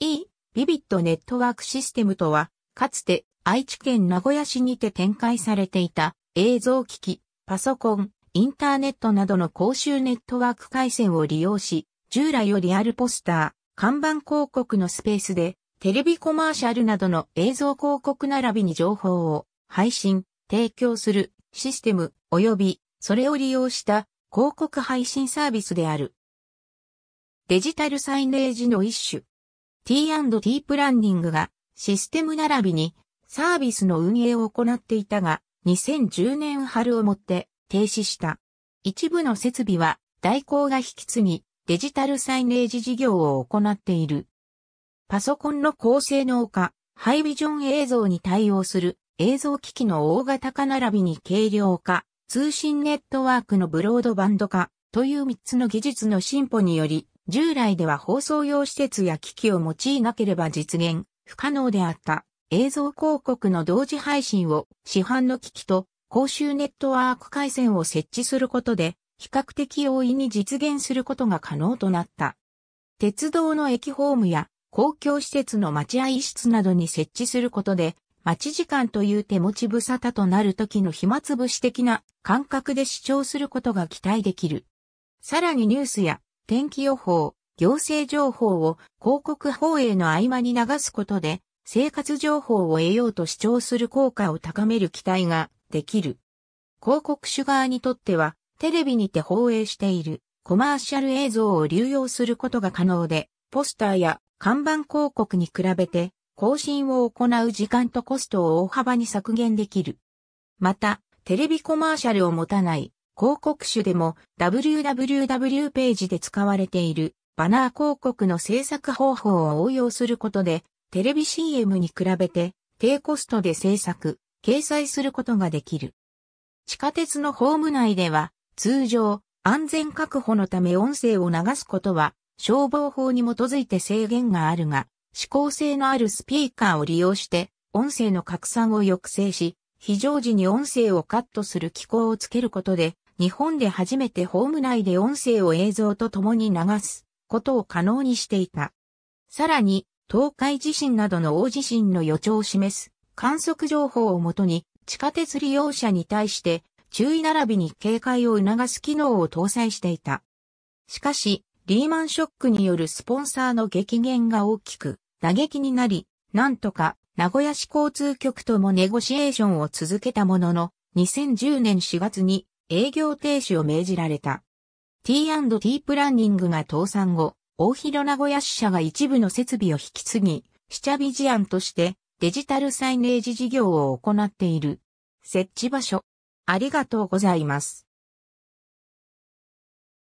E、ビビットネットワークシステムとは、かつて愛知県名古屋市にて展開されていた映像機器、パソコン、インターネットなどの公衆ネットワーク回線を利用し、従来よりあるポスター、看板広告のスペースで、テレビコマーシャルなどの映像広告並びに情報を配信、提供するシステム及びそれを利用した広告配信サービスである。デジタルサイネージの一種、T&T プランニングがシステム並びにサービスの運営を行っていたが、2010年春をもって停止した。一部の設備は代行が引き継ぎ、デジタルサイネージ事業を行っている。パソコンの高性能化、ハイビジョン映像に対応する映像機器の大型化並びに軽量化、通信ネットワークのブロードバンド化という3つの技術の進歩により、従来では放送用施設や機器を用いなければ実現不可能であった映像広告の同時配信を市販の機器と公衆ネットワーク回線を設置することで比較的容易に実現することが可能となった。鉄道の駅ホームや公共施設の待合室などに設置することで待ち時間という手持ち無沙汰となる時の暇つぶし的な感覚で視聴することが期待できる。さらにニュースや天気予報、行政情報を広告放映の合間に流すことで、生活情報を得ようと主張する効果を高める期待ができる。広告主側にとっては、テレビにて放映しているコマーシャル映像を流用することが可能で、ポスターや看板広告に比べて、更新を行う時間とコストを大幅に削減できる。また、テレビコマーシャルを持たない広告種でも www ページで使われているバナー広告の制作方法を応用することで、テレビ CM に比べて低コストで制作、掲載することができる。地下鉄のホーム内では、通常、安全確保のため音声を流すことは、消防法に基づいて制限があるが、指向性のあるスピーカーを利用して、音声の拡散を抑制し、非常時に音声をカットする機構をつけることで、日本で初めてホーム内で音声を映像と共に流すことを可能にしていた。さらに、東海地震などの大地震の予兆を示す観測情報をもとに地下鉄利用者に対して注意並びに警戒を促す機能を搭載していた。しかし、リーマンショックによるスポンサーの激減が大きく打撃になり、なんとか名古屋市交通局ともネゴシエーションを続けたものの、2010年4月に営業停止を命じられた。T&T プランニングが倒産後、大広名古屋支社が一部の設備を引き継ぎ、支社ビジアンとしてデジタルサイネージ事業を行っている。設置場所。ありがとうございます。